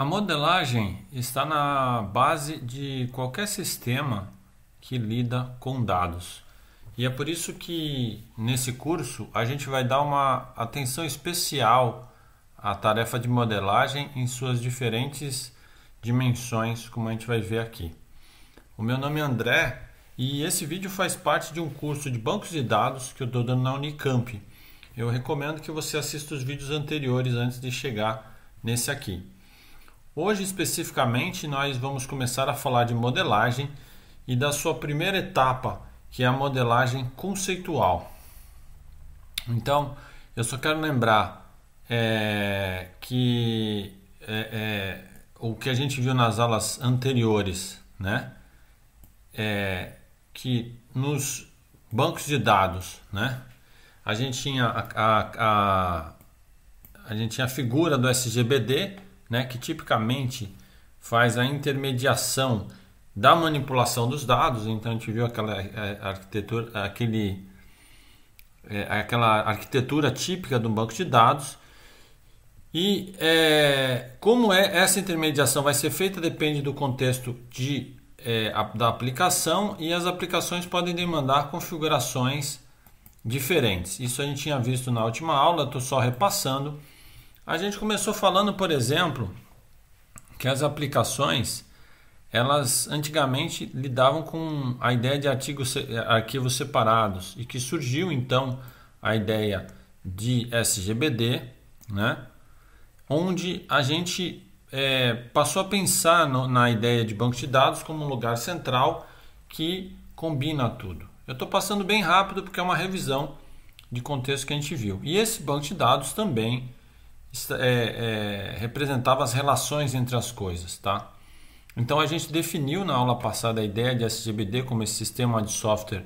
A modelagem está na base de qualquer sistema que lida com dados. E é por isso que nesse curso a gente vai dar uma atenção especial à tarefa de modelagem em suas diferentes dimensões, como a gente vai ver aqui. O meu nome é André e esse vídeo faz parte de um curso de bancos de dados que eu estou dando na Unicamp. Eu recomendo que você assista os vídeos anteriores antes de chegar nesse aqui. Hoje especificamente nós vamos começar a falar de modelagem e da sua primeira etapa, que é a modelagem conceitual. Então, eu só quero lembrar é, que é, é, o que a gente viu nas aulas anteriores, né? É, que nos bancos de dados, né? A gente tinha a, a, a, a gente tinha a figura do SGBD, né, que tipicamente faz a intermediação da manipulação dos dados. Então a gente viu aquela é, é, arquitetura, aquele, é, aquela arquitetura típica do banco de dados. E é, como é essa intermediação vai ser feita depende do contexto de, é, a, da aplicação e as aplicações podem demandar configurações diferentes. Isso a gente tinha visto na última aula, estou só repassando. A gente começou falando, por exemplo, que as aplicações elas antigamente lidavam com a ideia de artigos, arquivos separados e que surgiu então a ideia de SGBD, né? onde a gente é, passou a pensar no, na ideia de banco de dados como um lugar central que combina tudo. Eu estou passando bem rápido porque é uma revisão de contexto que a gente viu. E esse banco de dados também é, é, representava as relações entre as coisas, tá? Então a gente definiu na aula passada a ideia de SGBD como esse sistema de software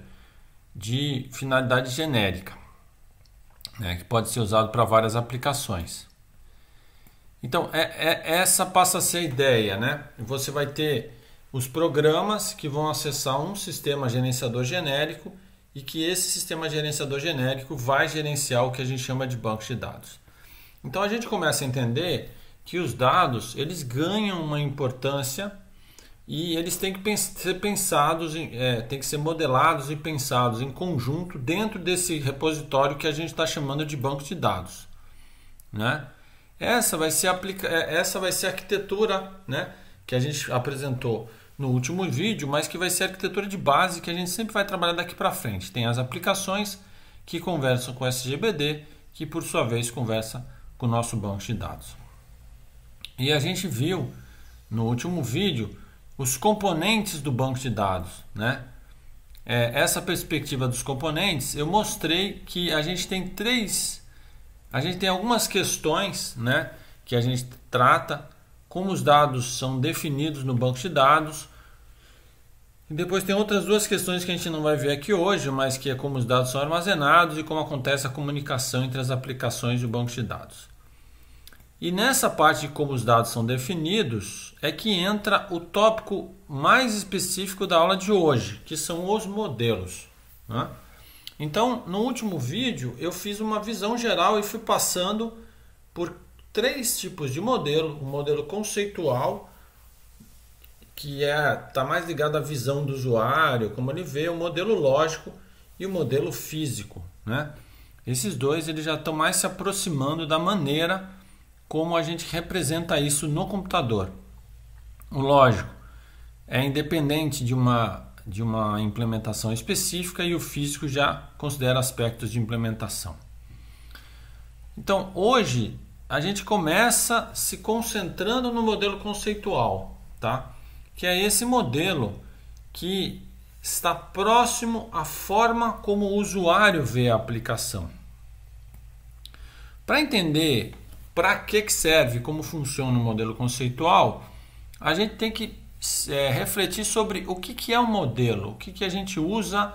de finalidade genérica, né, que pode ser usado para várias aplicações. Então é, é, essa passa a ser a ideia, né? Você vai ter os programas que vão acessar um sistema gerenciador genérico e que esse sistema gerenciador genérico vai gerenciar o que a gente chama de banco de dados. Então a gente começa a entender que os dados eles ganham uma importância e eles têm que ser pensados, é, têm que ser modelados e pensados em conjunto dentro desse repositório que a gente está chamando de banco de dados, né? Essa vai ser aplica é, essa vai ser a arquitetura, né? Que a gente apresentou no último vídeo, mas que vai ser a arquitetura de base que a gente sempre vai trabalhar daqui para frente. Tem as aplicações que conversam com SGBD, que por sua vez conversa com o nosso banco de dados. E a gente viu no último vídeo os componentes do banco de dados, né? É, essa perspectiva dos componentes, eu mostrei que a gente tem três, a gente tem algumas questões, né, que a gente trata, como os dados são definidos no banco de dados. E depois tem outras duas questões que a gente não vai ver aqui hoje, mas que é como os dados são armazenados e como acontece a comunicação entre as aplicações do banco de dados. E nessa parte de como os dados são definidos é que entra o tópico mais específico da aula de hoje, que são os modelos. Né? Então, no último vídeo, eu fiz uma visão geral e fui passando por três tipos de modelo: o modelo conceitual, que está é, tá mais ligado à visão do usuário, como ele vê, o modelo lógico e o modelo físico. Né? Esses dois eles já estão mais se aproximando da maneira como a gente representa isso no computador. O lógico é independente de uma, de uma implementação específica e o físico já considera aspectos de implementação. Então, hoje a gente começa se concentrando no modelo conceitual, tá? Que é esse modelo que está próximo à forma como o usuário vê a aplicação. Para entender para que, que serve, como funciona o modelo conceitual, a gente tem que é, refletir sobre o que, que é o um modelo, o que, que a gente usa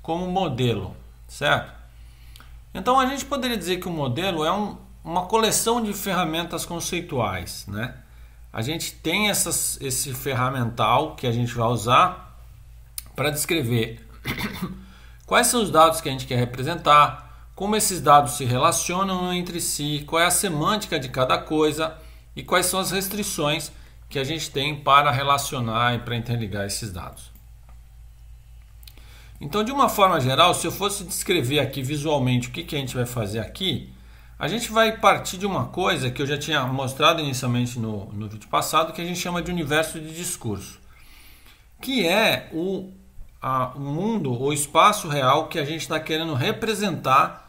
como modelo, certo? Então a gente poderia dizer que o modelo é um, uma coleção de ferramentas conceituais, né? A gente tem essas, esse ferramental que a gente vai usar para descrever quais são os dados que a gente quer representar, como esses dados se relacionam entre si, qual é a semântica de cada coisa e quais são as restrições que a gente tem para relacionar e para interligar esses dados. Então, de uma forma geral, se eu fosse descrever aqui visualmente o que, que a gente vai fazer aqui, a gente vai partir de uma coisa que eu já tinha mostrado inicialmente no, no vídeo passado, que a gente chama de universo de discurso, que é o, a, o mundo, o espaço real que a gente está querendo representar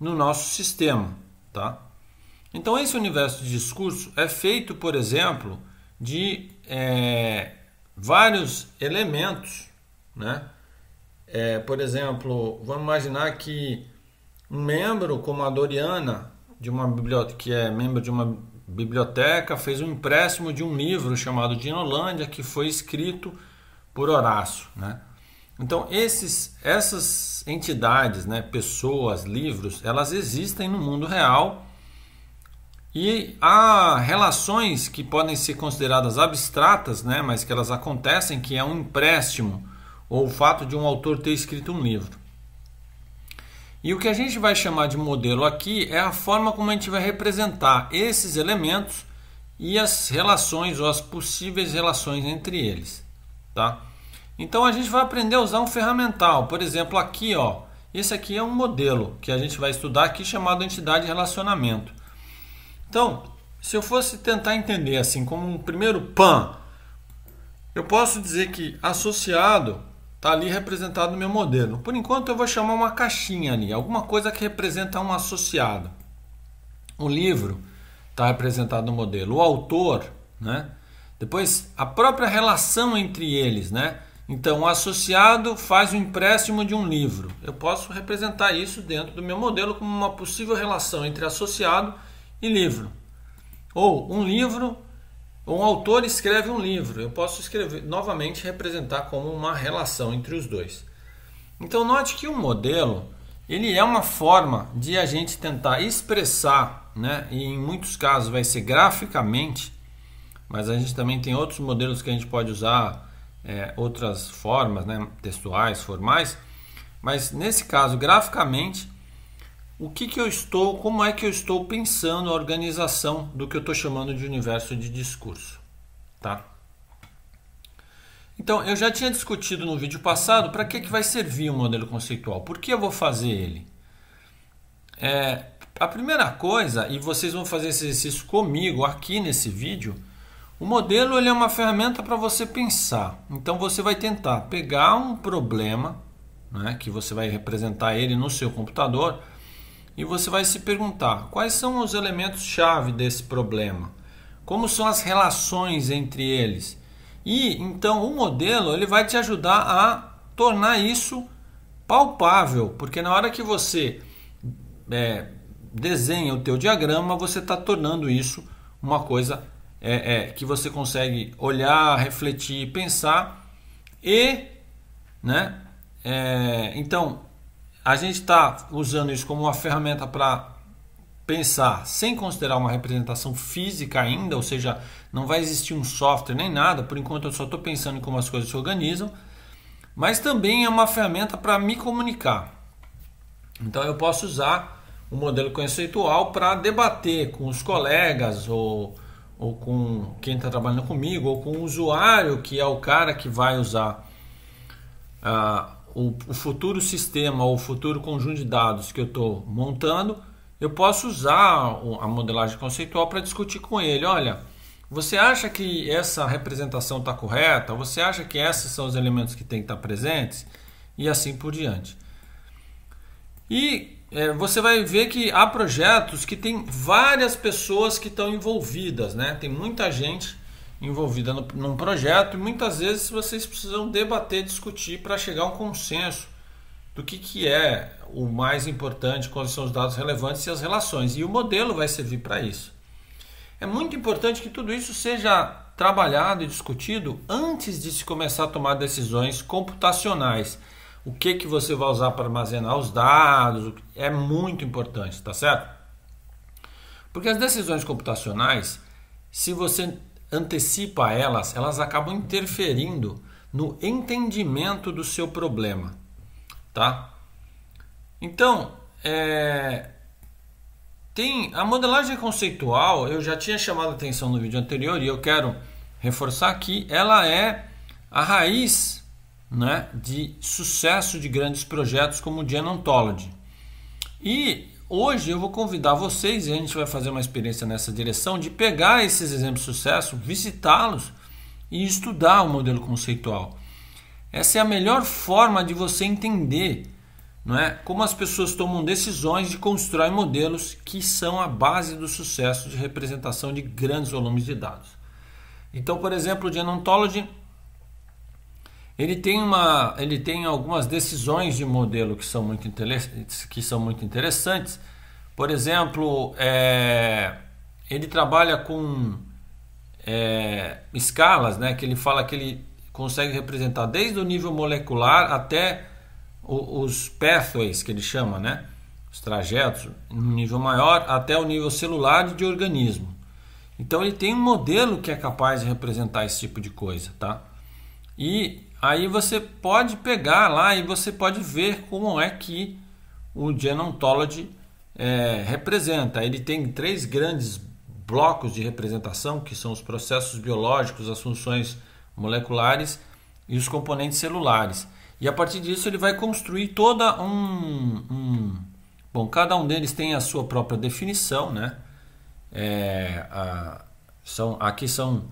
no nosso sistema, tá? Então esse universo de discurso é feito, por exemplo, de é, vários elementos, né? É, por exemplo, vamos imaginar que um membro como a Doriana de uma biblioteca que é membro de uma biblioteca fez um empréstimo de um livro chamado Dinolândia que foi escrito por Horácio, né? Então, esses, essas entidades, né, pessoas, livros, elas existem no mundo real e há relações que podem ser consideradas abstratas, né, mas que elas acontecem, que é um empréstimo ou o fato de um autor ter escrito um livro. E o que a gente vai chamar de modelo aqui é a forma como a gente vai representar esses elementos e as relações ou as possíveis relações entre eles, tá? Então a gente vai aprender a usar um ferramental. Por exemplo, aqui, ó, esse aqui é um modelo que a gente vai estudar aqui chamado entidade relacionamento. Então, se eu fosse tentar entender assim, como um primeiro PAN, eu posso dizer que associado está ali representado no meu modelo. Por enquanto eu vou chamar uma caixinha ali, alguma coisa que representa um associado. O livro está representado no modelo, o autor, né? Depois a própria relação entre eles, né? Então, o associado faz o empréstimo de um livro. Eu posso representar isso dentro do meu modelo como uma possível relação entre associado e livro. Ou um livro, um autor escreve um livro. Eu posso escrever novamente representar como uma relação entre os dois. Então, note que um modelo ele é uma forma de a gente tentar expressar, né? E em muitos casos vai ser graficamente, mas a gente também tem outros modelos que a gente pode usar é, outras formas, né, textuais, formais, mas nesse caso, graficamente, o que, que eu estou, como é que eu estou pensando a organização do que eu estou chamando de universo de discurso, tá? Então, eu já tinha discutido no vídeo passado para que, que vai servir o um modelo conceitual, por que eu vou fazer ele? É, a primeira coisa, e vocês vão fazer esse exercício comigo aqui nesse vídeo, o modelo ele é uma ferramenta para você pensar. Então você vai tentar pegar um problema, né, que você vai representar ele no seu computador, e você vai se perguntar quais são os elementos-chave desse problema, como são as relações entre eles. E então o modelo ele vai te ajudar a tornar isso palpável, porque na hora que você é, desenha o teu diagrama, você está tornando isso uma coisa é, é, que você consegue olhar, refletir, pensar e, né? É, então, a gente está usando isso como uma ferramenta para pensar sem considerar uma representação física ainda, ou seja, não vai existir um software nem nada, por enquanto eu só estou pensando em como as coisas se organizam, mas também é uma ferramenta para me comunicar. Então eu posso usar o modelo conceitual para debater com os colegas ou ou com quem está trabalhando comigo, ou com o usuário, que é o cara que vai usar ah, o, o, futuro sistema ou o futuro conjunto de dados que eu estou montando, eu posso usar a modelagem conceitual para discutir com ele. Olha, você acha que essa representação está correta? Você acha que esses são os elementos que tem que estar tá presentes? E assim por diante. E é, você vai ver que há projetos que tem várias pessoas que estão envolvidas, né? Tem muita gente envolvida no, num projeto e muitas vezes vocês precisam debater, discutir para chegar a um consenso do que, que é o mais importante, quais são os dados relevantes e as relações. E o modelo vai servir para isso. É muito importante que tudo isso seja trabalhado e discutido antes de se começar a tomar decisões computacionais o que, que você vai usar para armazenar os dados, é muito importante, tá certo? Porque as decisões computacionais, se você antecipa elas, elas acabam interferindo no entendimento do seu problema, tá? Então, é... tem a modelagem conceitual, eu já tinha chamado a atenção no vídeo anterior e eu quero reforçar aqui, ela é a raiz né, de sucesso de grandes projetos como o Gen Ontology. E hoje eu vou convidar vocês, e a gente vai fazer uma experiência nessa direção, de pegar esses exemplos de sucesso, visitá-los e estudar o modelo conceitual. Essa é a melhor forma de você entender não é, como as pessoas tomam decisões e constroem modelos que são a base do sucesso de representação de grandes volumes de dados. Então, por exemplo, o Gen Ontology ele tem, uma, ele tem algumas decisões de modelo que são muito, que são muito interessantes. Por exemplo, é, ele trabalha com é, escalas, né, que ele fala que ele consegue representar desde o nível molecular até o, os pathways, que ele chama, né, os trajetos, no nível maior até o nível celular de organismo. Então ele tem um modelo que é capaz de representar esse tipo de coisa, tá? E Aí você pode pegar lá e você pode ver como é que o Genontology é, representa. Ele tem três grandes blocos de representação, que são os processos biológicos, as funções moleculares e os componentes celulares. E a partir disso ele vai construir toda um, um bom, cada um deles tem a sua própria definição, né? É, a, são aqui são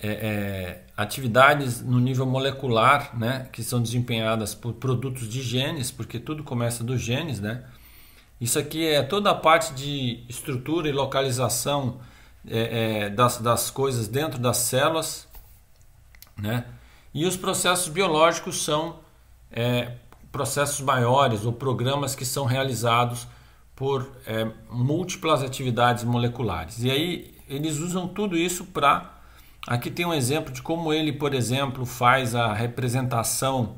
é, é, atividades no nível molecular, né, que são desempenhadas por produtos de genes, porque tudo começa dos genes, né? Isso aqui é toda a parte de estrutura e localização é, é das, das coisas dentro das células, né? E os processos biológicos são é, processos maiores ou programas que são realizados por é, múltiplas atividades moleculares. E aí eles usam tudo isso para Aqui tem um exemplo de como ele, por exemplo, faz a representação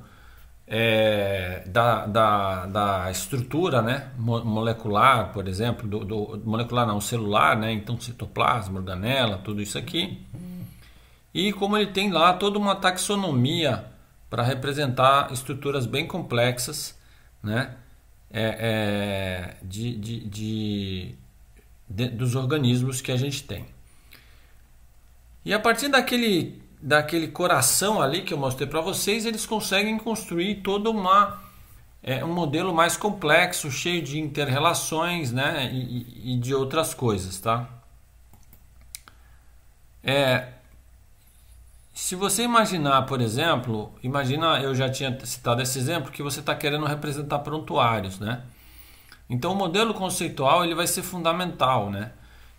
é, da, da, da, estrutura né, molecular, por exemplo, do, do, molecular não, celular, né, então citoplasma, organela, tudo isso aqui. E como ele tem lá toda uma taxonomia para representar estruturas bem complexas né, é, é, de, de, de, de, dos organismos que a gente tem. E a partir daquele, daquele coração ali que eu mostrei para vocês, eles conseguem construir todo uma é, um modelo mais complexo, cheio de interrelações, né, e, e de outras coisas, tá? É, se você imaginar, por exemplo, imagina, eu já tinha citado esse exemplo, que você está querendo representar prontuários, né? Então o modelo conceitual ele vai ser fundamental, né?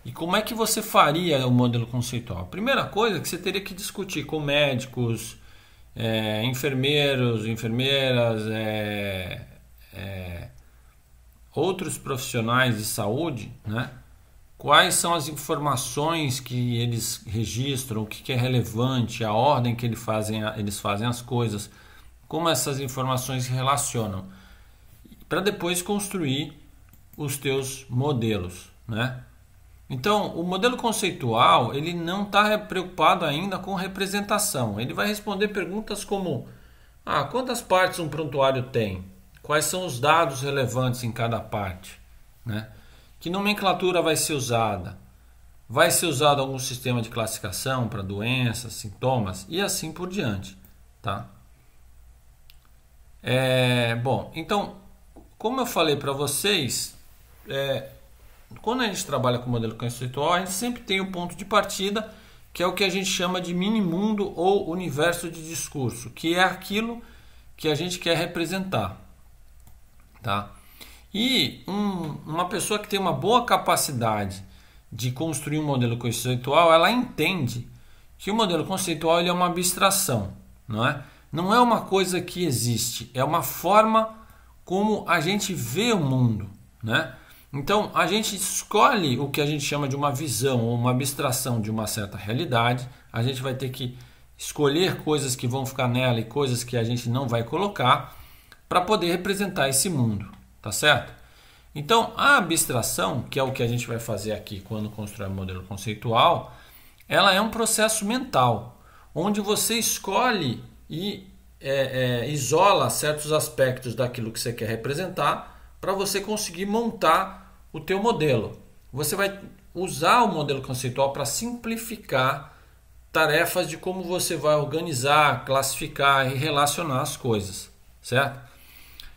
E como é que você faria o modelo conceitual? A primeira coisa é que você teria que discutir com médicos, é, enfermeiros, enfermeiras, é, é, outros profissionais de saúde, né? quais são as informações que eles registram, o que, é relevante, a ordem que eles fazem, eles fazem as coisas, como essas informações se relacionam, para depois construir os teus modelos, né? Então, o modelo conceitual ele não está preocupado ainda com representação. Ele vai responder perguntas como: ah, quantas partes um prontuário tem? Quais são os dados relevantes em cada parte? Né? Que nomenclatura vai ser usada? Vai ser usado algum sistema de classificação para doenças, sintomas e assim por diante, tá? É, bom, então, como eu falei para vocês, é, quando a gente trabalha com modelo conceitual, a gente sempre tem o um ponto de partida, que é o que a gente chama de mini-mundo ou universo de discurso, que é aquilo que a gente quer representar. Tá? E um, uma pessoa que tem uma boa capacidade de construir um modelo conceitual, ela entende que o modelo conceitual ele é uma abstração, não é? Não é uma coisa que existe, é uma forma como a gente vê o mundo, né? Então, a gente escolhe o que a gente chama de uma visão ou uma abstração de uma certa realidade. A gente vai ter que escolher coisas que vão ficar nela e coisas que a gente não vai colocar para poder representar esse mundo, tá certo? Então, a abstração, que é o que a gente vai fazer aqui quando constrói o um modelo conceitual, ela é um processo mental, onde você escolhe e é, é, isola certos aspectos daquilo que você quer representar para você conseguir montar o teu modelo. Você vai usar o modelo conceitual para simplificar tarefas de como você vai organizar, classificar e relacionar as coisas, certo?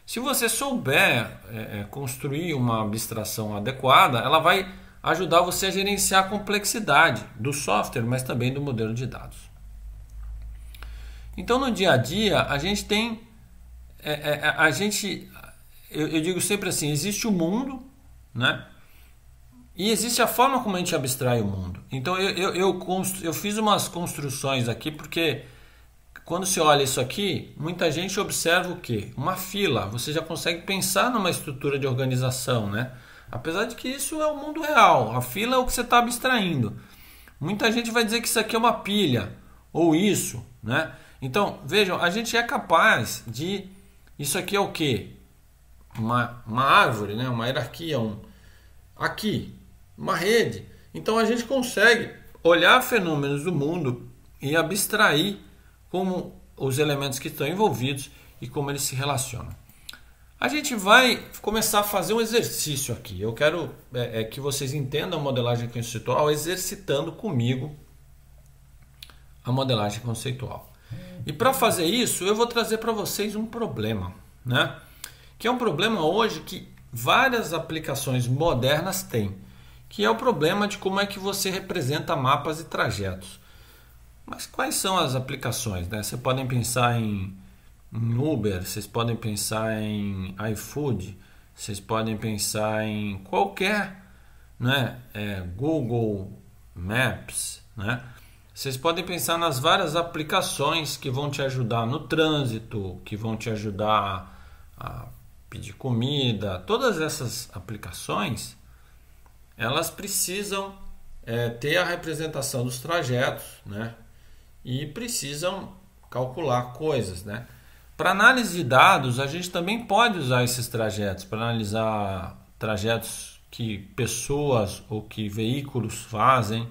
Se você souber é, é, construir uma abstração adequada, ela vai ajudar você a gerenciar a complexidade do software, mas também do modelo de dados. Então, no dia a dia, a gente tem é, é, a gente eu, eu digo sempre assim: existe o mundo, né? E existe a forma como a gente abstrai o mundo. Então eu, eu, eu, eu fiz umas construções aqui porque quando se olha isso aqui, muita gente observa o que? Uma fila. Você já consegue pensar numa estrutura de organização, né? Apesar de que isso é o mundo real. A fila é o que você está abstraindo. Muita gente vai dizer que isso aqui é uma pilha ou isso, né? Então vejam, a gente é capaz de isso aqui é o que? uma, uma árvore, né? uma hierarquia, um aqui, uma rede. Então a gente consegue olhar fenômenos do mundo e abstrair como os elementos que estão envolvidos e como eles se relacionam. A gente vai começar a fazer um exercício aqui. Eu quero é, é, que vocês entendam a modelagem conceitual exercitando comigo a modelagem conceitual. E para fazer isso, eu vou trazer para vocês um problema, né? que é um problema hoje que várias aplicações modernas têm, que é o problema de como é que você representa mapas e trajetos. Mas quais são as aplicações? Né? Vocês podem pensar em, Uber, vocês podem pensar em iFood, vocês podem pensar em qualquer né? É, Google Maps, né? Vocês podem pensar nas várias aplicações que vão te ajudar no trânsito, que vão te ajudar a pedir comida, todas essas aplicações, elas precisam é, ter a representação dos trajetos, né? E precisam calcular coisas, né? Para análise de dados, a gente também pode usar esses trajetos para analisar trajetos que pessoas ou que veículos fazem,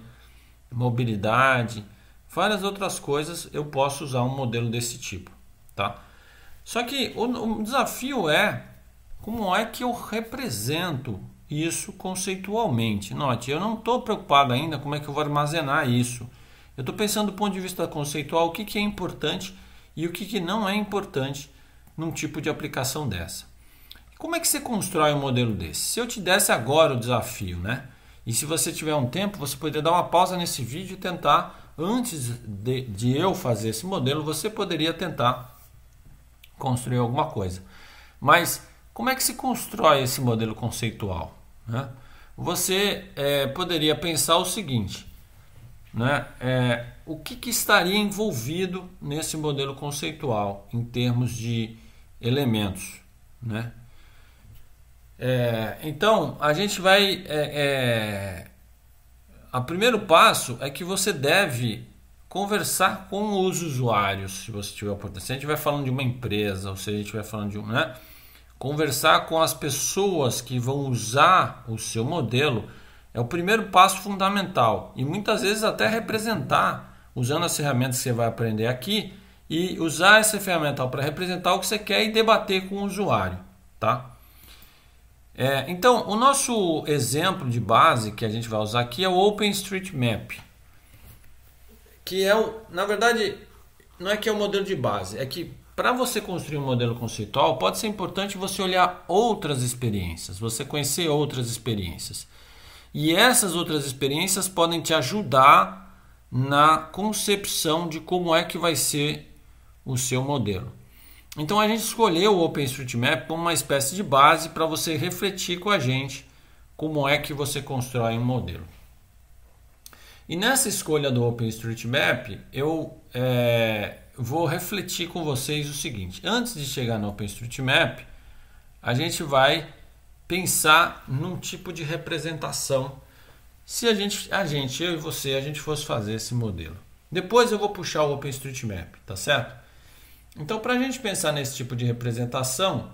mobilidade, várias outras coisas. Eu posso usar um modelo desse tipo, tá? Só que o, o desafio é como é que eu represento isso conceitualmente. Note, eu não estou preocupado ainda como é que eu vou armazenar isso. Eu estou pensando do ponto de vista conceitual o que, que é importante e o que, que não é importante num tipo de aplicação dessa. Como é que você constrói um modelo desse? Se eu te desse agora o desafio, né? E se você tiver um tempo, você poderia dar uma pausa nesse vídeo e tentar, antes de, de eu fazer esse modelo, você poderia tentar construir alguma coisa. Mas como é que se constrói esse modelo conceitual? Né? Você é, poderia pensar o seguinte: né? É, o que, que estaria envolvido nesse modelo conceitual em termos de elementos? Né? É, então, a gente vai. É, é, o primeiro passo é que você deve conversar com os usuários, se você tiver oportunidade. Se a gente vai falando de uma empresa, ou se a gente vai falando de um. Né? Conversar com as pessoas que vão usar o seu modelo é o primeiro passo fundamental e muitas vezes até representar, usando as ferramentas que você vai aprender aqui e usar essa ferramenta para representar o que você quer e debater com o usuário, tá? É, então, o nosso exemplo de base que a gente vai usar aqui é o OpenStreetMap, que é, o, na verdade, não é que é o modelo de base, é que para você construir um modelo conceitual, pode ser importante você olhar outras experiências, você conhecer outras experiências. E essas outras experiências podem te ajudar na concepção de como é que vai ser o seu modelo. Então a gente escolheu o OpenStreetMap como uma espécie de base para você refletir com a gente como é que você constrói um modelo. E nessa escolha do OpenStreetMap, eu é, vou refletir com vocês o seguinte: antes de chegar no OpenStreetMap, a gente vai pensar num tipo de representação. Se a gente, a gente, eu e você, a gente fosse fazer esse modelo. Depois eu vou puxar o OpenStreetMap, tá certo? Então, para a gente pensar nesse tipo de representação,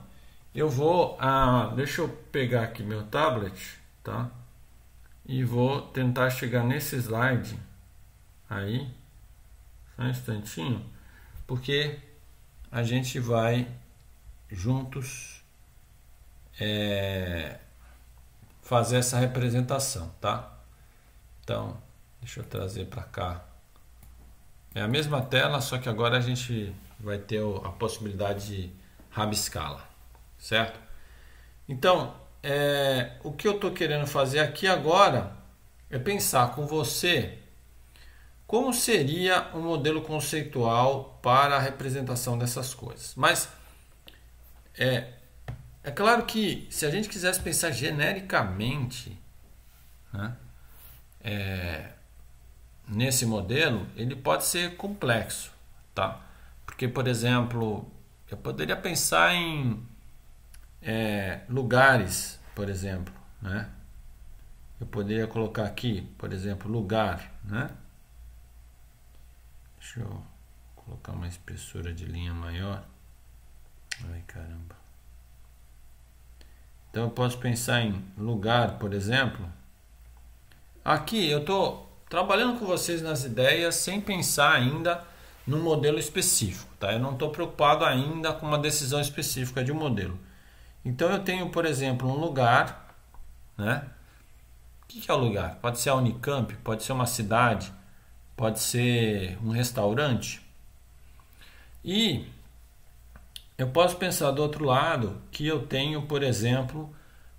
eu vou. Ah, deixa eu pegar aqui meu tablet, tá? E vou tentar chegar nesse slide aí. Só um instantinho porque a gente vai juntos é, fazer essa representação, tá? Então, deixa eu trazer para cá. É a mesma tela, só que agora a gente vai ter a possibilidade de rabiscá-la, certo? Então, é, o que eu estou querendo fazer aqui agora é pensar com você como seria um modelo conceitual para a representação dessas coisas. Mas é, é claro que se a gente quisesse pensar genericamente né, é, nesse modelo, ele pode ser complexo, tá? Porque, por exemplo, eu poderia pensar em é, lugares, por exemplo, né? Eu poderia colocar aqui, por exemplo, lugar, né? Deixa eu colocar uma espessura de linha maior. Ai, caramba. Então eu posso pensar em lugar, por exemplo. Aqui eu estou trabalhando com vocês nas ideias sem pensar ainda no modelo específico, tá? Eu não estou preocupado ainda com uma decisão específica de um modelo. Então eu tenho, por exemplo, um lugar, né? O que é o lugar? Pode ser a Unicamp, pode ser uma cidade, pode ser um restaurante. E eu posso pensar do outro lado que eu tenho, por exemplo,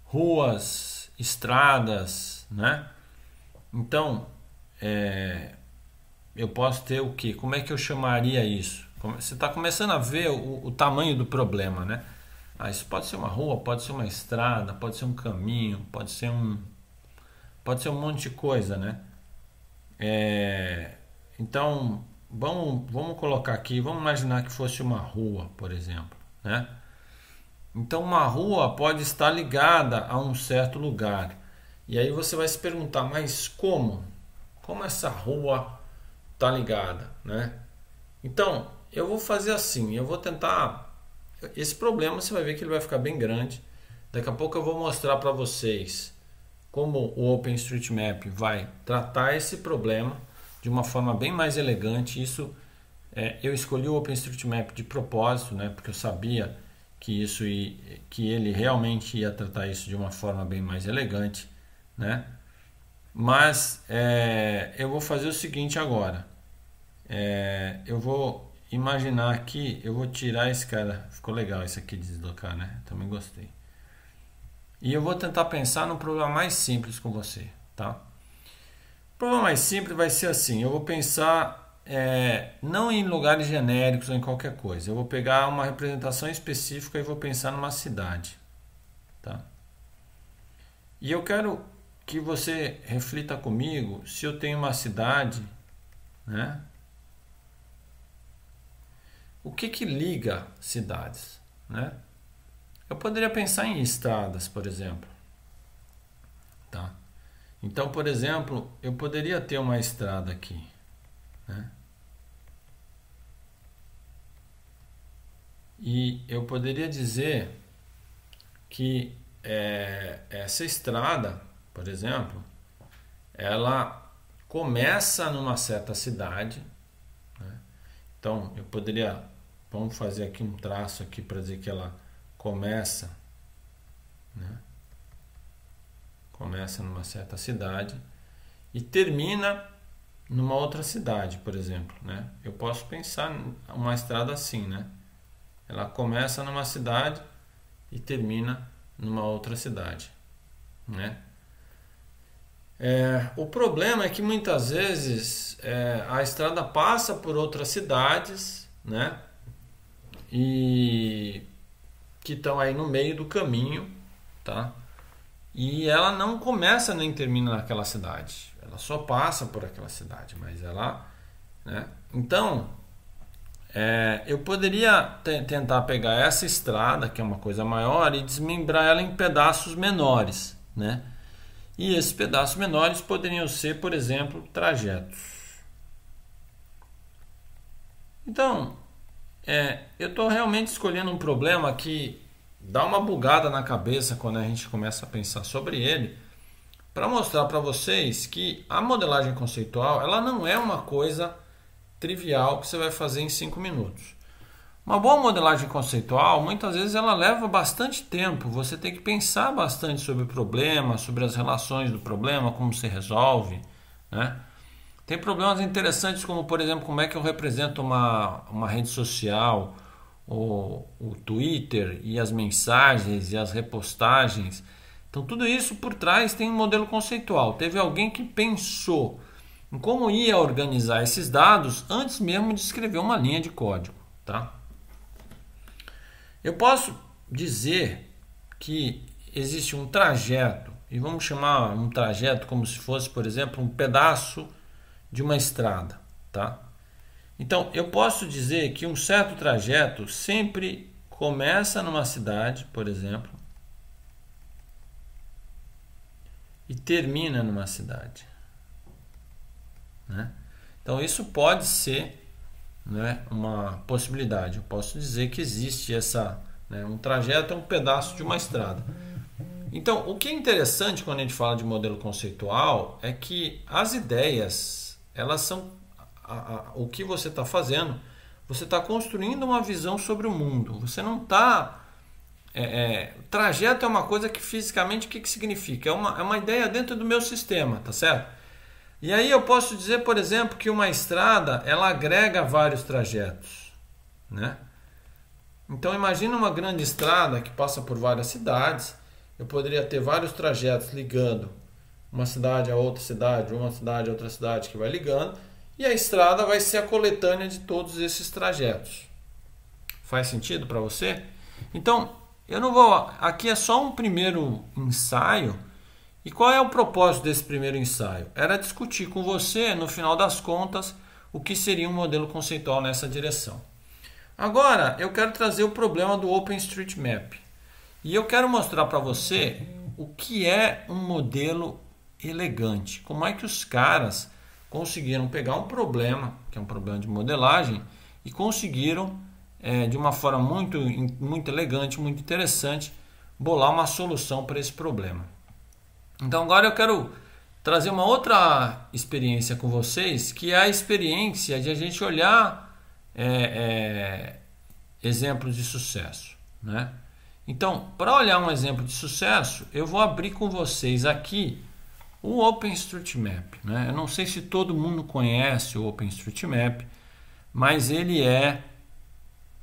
ruas, estradas, né? Então, é, eu posso ter o que? Como é que eu chamaria isso? Você está começando a ver o, o, tamanho do problema, né? Ah, isso pode ser uma rua, pode ser uma estrada, pode ser um caminho, pode ser um, pode ser um monte de coisa, né? É, então, vamos, vamos colocar aqui, vamos imaginar que fosse uma rua, por exemplo, né? Então, uma rua pode estar ligada a um certo lugar. E aí você vai se perguntar, mas como? Como essa rua está ligada, né? Então, eu vou fazer assim, eu vou tentar... Esse problema você vai ver que ele vai ficar bem grande. Daqui a pouco eu vou mostrar para vocês como o OpenStreetMap vai tratar esse problema de uma forma bem mais elegante. Isso é, eu escolhi o OpenStreetMap de propósito, né, porque eu sabia que isso que ele realmente ia tratar isso de uma forma bem mais elegante, né? Mas é, eu vou fazer o seguinte agora. É, eu vou imaginar aqui, eu vou tirar esse cara. Ficou legal esse aqui de deslocar, né? Também gostei. E eu vou tentar pensar num problema mais simples com você, tá? O problema mais simples vai ser assim: eu vou pensar é, não em lugares genéricos ou em qualquer coisa. Eu vou pegar uma representação específica e vou pensar numa cidade, tá? E eu quero que você reflita comigo se eu tenho uma cidade, né? O que que liga cidades, né? Eu poderia pensar em estradas, por exemplo. Tá? Então, por exemplo, eu poderia ter uma estrada aqui. Né? E eu poderia dizer que é, essa estrada, por exemplo, ela começa numa certa cidade. Né? Então, eu poderia, vamos fazer aqui um traço aqui para dizer que ela começa, né? começa numa certa cidade e termina numa outra cidade, por exemplo, né? Eu posso pensar uma estrada assim, né? Ela começa numa cidade e termina numa outra cidade, né? É, o problema é que muitas vezes é, a estrada passa por outras cidades, né? E que estão aí no meio do caminho, tá? E ela não começa nem termina naquela cidade. Ela só passa por aquela cidade, mas ela, né? Então, é, eu poderia tentar pegar essa estrada, que é uma coisa maior, e desmembrar ela em pedaços menores, né? E esses pedaços menores poderiam ser, por exemplo, trajetos. Então, é, eu estou realmente escolhendo um problema que dá uma bugada na cabeça quando a gente começa a pensar sobre ele, para mostrar para vocês que a modelagem conceitual ela não é uma coisa trivial que você vai fazer em cinco minutos. Uma boa modelagem conceitual, muitas vezes ela leva bastante tempo. Você tem que pensar bastante sobre o problema, sobre as relações do problema, como se resolve, né? Tem problemas interessantes, como por exemplo, como é que eu represento uma, uma rede social, o, o Twitter e as mensagens e as repostagens. Então, tudo isso por trás tem um modelo conceitual. Teve alguém que pensou em como ia organizar esses dados antes mesmo de escrever uma linha de código. Tá? Eu posso dizer que existe um trajeto, e vamos chamar um trajeto como se fosse, por exemplo, um pedaço de uma estrada, tá? Então, eu posso dizer que um certo trajeto sempre começa numa cidade, por exemplo, e termina numa cidade. Né? Então, isso pode ser né, uma possibilidade. Eu posso dizer que existe essa. Né, um trajeto é um pedaço de uma estrada. Então, o que é interessante quando a gente fala de modelo conceitual é que as ideias elas são a, a, o que você está fazendo. Você está construindo uma visão sobre o mundo. Você não está. É, é, trajeto é uma coisa que fisicamente o que, que significa? É uma, é uma ideia dentro do meu sistema, tá certo? E aí eu posso dizer, por exemplo, que uma estrada ela agrega vários trajetos, né? Então imagina uma grande estrada que passa por várias cidades. Eu poderia ter vários trajetos ligando uma cidade a outra cidade, uma cidade a outra cidade que vai ligando, e a estrada vai ser a coletânea de todos esses trajetos. Faz sentido para você? Então, eu não vou. Aqui é só um primeiro ensaio. E qual é o propósito desse primeiro ensaio? Era discutir com você, no final das contas, o que seria um modelo conceitual nessa direção. Agora, eu quero trazer o problema do OpenStreetMap. E eu quero mostrar para você o que é um modelo elegante. Como é que os caras conseguiram pegar um problema, que é um problema de modelagem, e conseguiram, é, de uma forma muito, muito elegante, muito interessante, bolar uma solução para esse problema. Então agora eu quero trazer uma outra experiência com vocês, que é a experiência de a gente olhar é, é, exemplos de sucesso. Né? Então, para olhar um exemplo de sucesso, eu vou abrir com vocês aqui o OpenStreetMap, né? Eu não sei se todo mundo conhece o OpenStreetMap, mas ele é,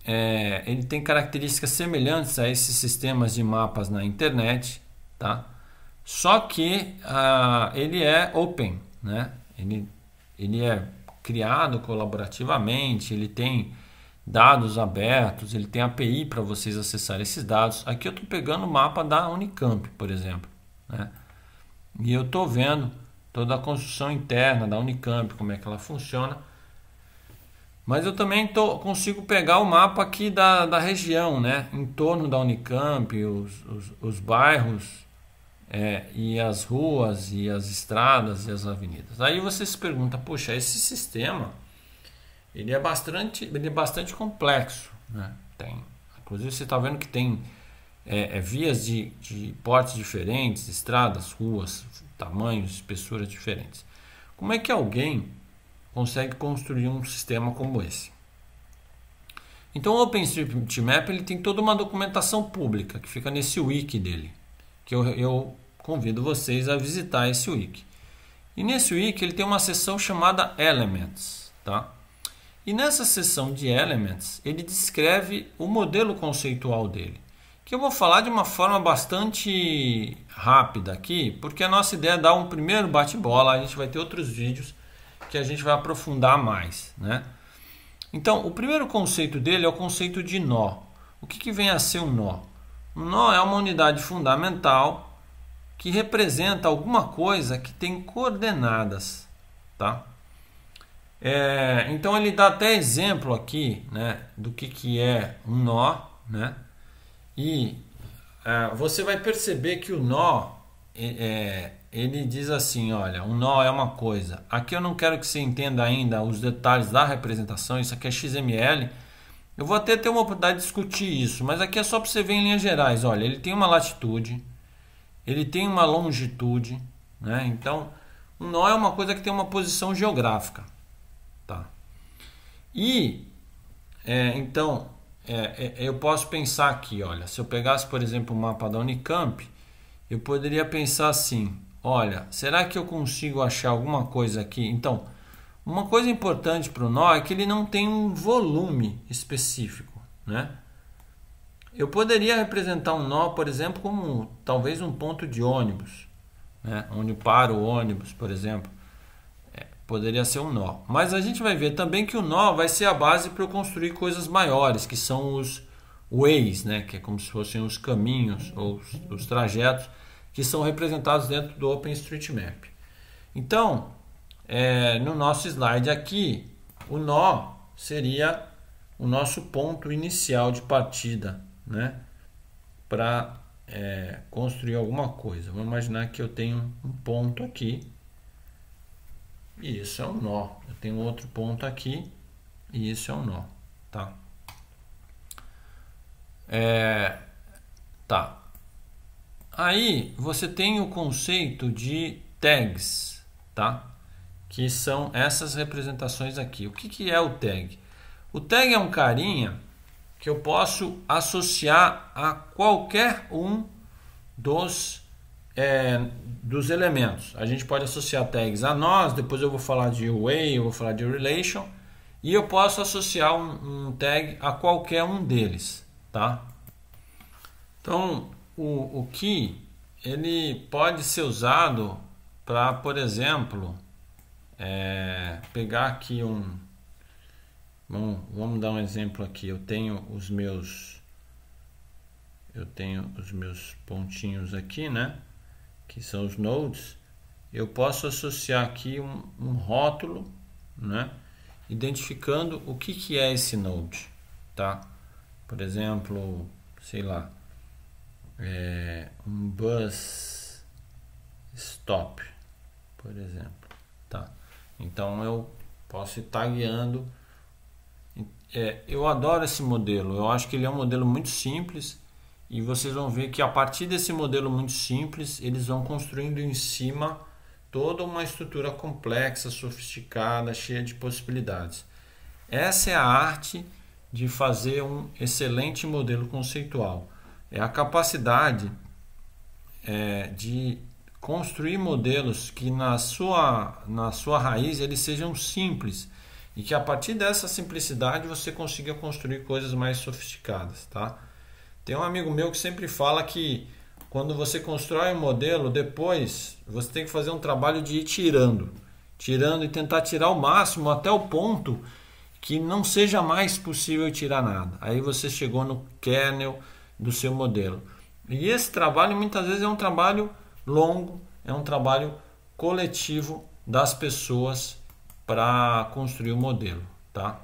é, ele tem características semelhantes a esses sistemas de mapas na internet, tá? Só que uh, ele é open, né? Ele, ele é criado colaborativamente, ele tem dados abertos, ele tem API para vocês acessarem esses dados. Aqui eu estou pegando o mapa da Unicamp, por exemplo, né? E eu estou vendo toda a construção interna da Unicamp, como é que ela funciona. Mas eu também tô, consigo pegar o mapa aqui da, da região, né? Em torno da Unicamp, os, os, os bairros é, e as ruas e as estradas e as avenidas. Aí você se pergunta, poxa, esse sistema ele é bastante, ele é bastante complexo, né? Tem, inclusive você está vendo que tem é, é, vias de, de portes diferentes, estradas, ruas, tamanhos, espessuras diferentes. Como é que alguém consegue construir um sistema como esse? Então o OpenStreetMap ele tem toda uma documentação pública que fica nesse wiki dele, que eu, eu convido vocês a visitar esse wiki. E nesse wiki ele tem uma seção chamada Elements, tá? E nessa seção de Elements ele descreve o modelo conceitual dele que eu vou falar de uma forma bastante rápida aqui, porque a nossa ideia é dar um primeiro bate-bola, a gente vai ter outros vídeos que a gente vai aprofundar mais, né? Então, o primeiro conceito dele é o conceito de nó. O que, que vem a ser um nó? Um nó é uma unidade fundamental que representa alguma coisa que tem coordenadas, tá? É, então ele dá até exemplo aqui, né, do que, que é um nó, né? E uh, você vai perceber que o nó, é, ele diz assim, olha, um nó é uma coisa. Aqui eu não quero que você entenda ainda os detalhes da representação, isso aqui é XML. Eu vou até ter uma oportunidade de discutir isso, mas aqui é só para você ver em linhas gerais. Olha, ele tem uma latitude, ele tem uma longitude, né? Então, um nó é uma coisa que tem uma posição geográfica, tá? E é, então é, é, é, eu posso pensar aqui, olha, se eu pegasse, por exemplo, o mapa da Unicamp, eu poderia pensar assim, olha, será que eu consigo achar alguma coisa aqui? Então, uma coisa importante para o nó é que ele não tem um volume específico, né? Eu poderia representar um nó, por exemplo, como talvez um ponto de ônibus, né? onde para o ônibus, por exemplo. Poderia ser um nó. Mas a gente vai ver também que o nó vai ser a base para eu construir coisas maiores, que são os ways, né? que é como se fossem os caminhos ou os, os trajetos que são representados dentro do OpenStreetMap. Então, é, no nosso slide aqui, o nó seria o nosso ponto inicial de partida né? para é, construir alguma coisa. Vamos imaginar que eu tenho um ponto aqui e isso é um nó. Eu tenho outro ponto aqui e isso é um nó, tá? É, tá. Aí você tem o conceito de tags, tá? Que são essas representações aqui. O que, que é o tag? O tag é um carinha que eu posso associar a qualquer um dos é, dos elementos. A gente pode associar tags a nós, depois eu vou falar de way, eu vou falar de relation, e eu posso associar um, um tag a qualquer um deles, tá? Então, o, o key, ele pode ser usado para, por exemplo, é, pegar aqui um... Bom, vamos dar um exemplo aqui. Eu tenho os meus... Eu tenho os meus pontinhos aqui, né? que são os nodes, eu posso associar aqui um, um rótulo, né? identificando o que, que é esse node. Tá? Por exemplo, sei lá, é um bus stop, por exemplo. Tá? Então eu posso ir tagueando. É, eu adoro esse modelo, eu acho que ele é um modelo muito simples e vocês vão ver que a partir desse modelo muito simples, eles vão construindo em cima toda uma estrutura complexa, sofisticada, cheia de possibilidades. Essa é a arte de fazer um excelente modelo conceitual. É a capacidade é, de construir modelos que na sua, na sua raiz eles sejam simples e que a partir dessa simplicidade você consiga construir coisas mais sofisticadas, tá? Tem um amigo meu que sempre fala que quando você constrói um modelo, depois você tem que fazer um trabalho de ir tirando, tirando e tentar tirar o máximo até o ponto que não seja mais possível tirar nada. Aí você chegou no kernel do seu modelo. E esse trabalho muitas vezes é um trabalho longo, é um trabalho coletivo das pessoas para construir o modelo, tá?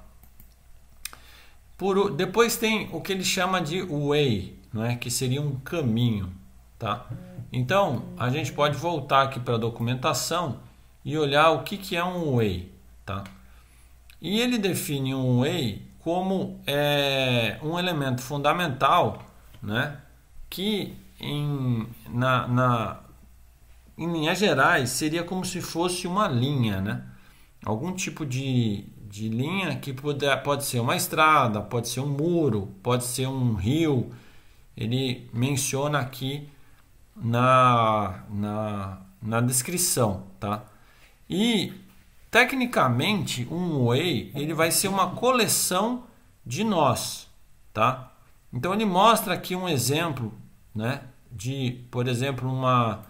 Por, depois tem o que ele chama de way, não é? que seria um caminho. Tá? Então, a gente pode voltar aqui para a documentação e olhar o que, que é um way. Tá? E ele define um way como é, um elemento fundamental né? que, em, na, na, em linhas gerais, seria como se fosse uma linha, né? algum tipo de, de linha que pode, pode ser uma estrada, pode ser um muro, pode ser um rio. Ele menciona aqui na, na, na descrição, tá? E tecnicamente um way ele vai ser uma coleção de nós, tá? Então ele mostra aqui um exemplo, né? De, por exemplo, uma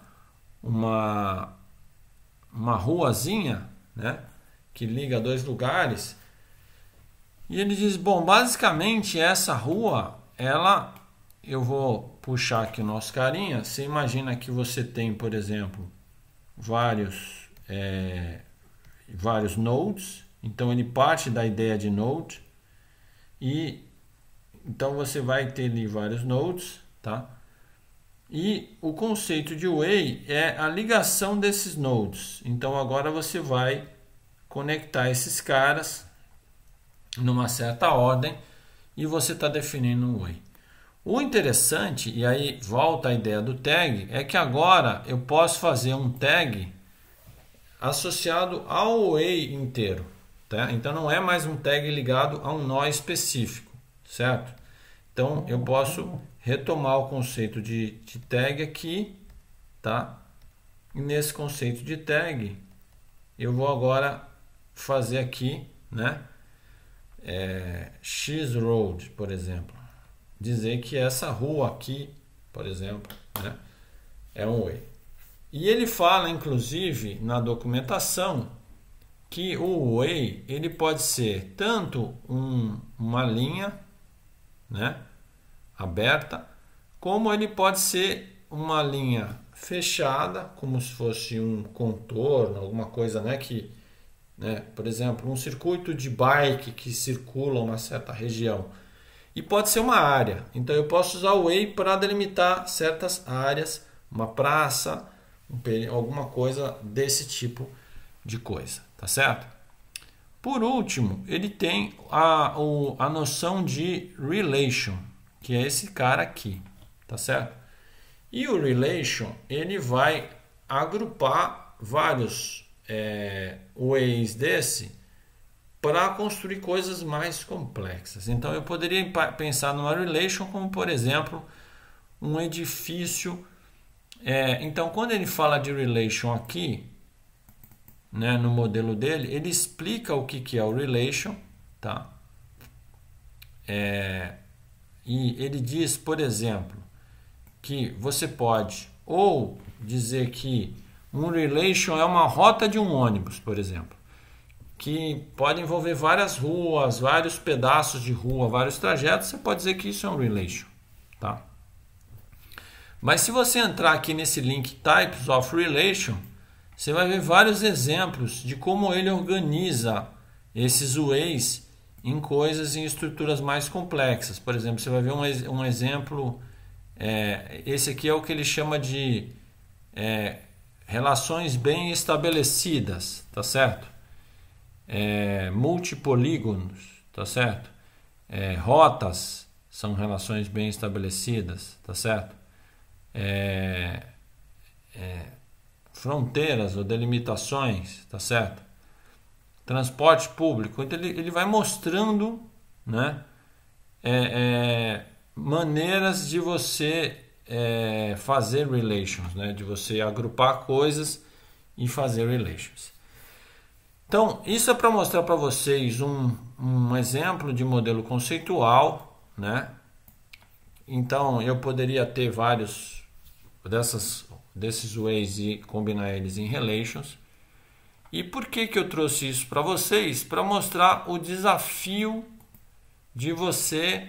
uma uma ruazinha, né? que liga dois lugares. E ele diz: bom, basicamente essa rua, ela, eu vou puxar aqui o nosso carinha. Você imagina que você tem, por exemplo, vários, é, vários nodes. Então ele parte da ideia de node e então você vai ter ali vários nodes, tá? E o conceito de way é a ligação desses nodes. Então agora você vai conectar esses caras numa certa ordem e você está definindo um way. O interessante, e aí volta a ideia do tag, é que agora eu posso fazer um tag associado ao way inteiro. Tá? Então não é mais um tag ligado a um nó específico, certo? Então eu posso retomar o conceito de, de tag aqui, tá? E nesse conceito de tag, eu vou agora fazer aqui, né? É, X Road, por exemplo. Dizer que essa rua aqui, por exemplo, né? é um way. E ele fala, inclusive, na documentação, que o way ele pode ser tanto um, uma linha, né? aberta, como ele pode ser uma linha fechada, como se fosse um contorno, alguma coisa, né, que né? Por exemplo, um circuito de bike que circula uma certa região. E pode ser uma área. Então eu posso usar o Way para delimitar certas áreas, uma praça, alguma coisa desse tipo de coisa, tá certo? Por último, ele tem a, o, a noção de relation, que é esse cara aqui, tá certo? E o relation ele vai agrupar vários é, o ex desse para construir coisas mais complexas. Então eu poderia pensar numa relation como, por exemplo, um edifício. É, então, quando ele fala de relation aqui, né, no modelo dele, ele explica o que, que é o relation, tá? É, e ele diz, por exemplo, que você pode ou dizer que um relation é uma rota de um ônibus, por exemplo, que pode envolver várias ruas, vários pedaços de rua, vários trajetos. Você pode dizer que isso é um relation, tá? Mas se você entrar aqui nesse link Types of Relation, você vai ver vários exemplos de como ele organiza esses ways em coisas em estruturas mais complexas. Por exemplo, você vai ver um, um exemplo. É, esse aqui é o que ele chama de é, relações bem estabelecidas, tá certo? É, multipolígonos, tá certo? É, rotas são relações bem estabelecidas, tá certo? É, é fronteiras ou delimitações, tá certo? Transporte público, então ele, ele vai mostrando, né? É, é, maneiras de você é, fazer relations, né? de você agrupar coisas e fazer relations. Então, isso é para mostrar para vocês um, um exemplo de modelo conceitual, né? Então, eu poderia ter vários dessas, desses ways e combinar eles em relations. E por que, que eu trouxe isso para vocês? Para mostrar o desafio de você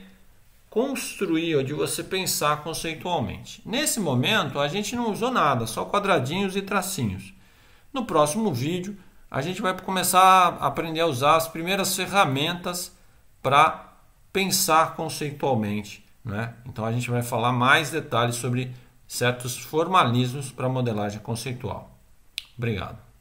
construir, ou de você pensar conceitualmente. Nesse momento, a gente não usou nada, só quadradinhos e tracinhos. No próximo vídeo, a gente vai começar a aprender a usar as primeiras ferramentas para pensar conceitualmente. Né? Então, a gente vai falar mais detalhes sobre certos formalismos para modelagem conceitual. Obrigado.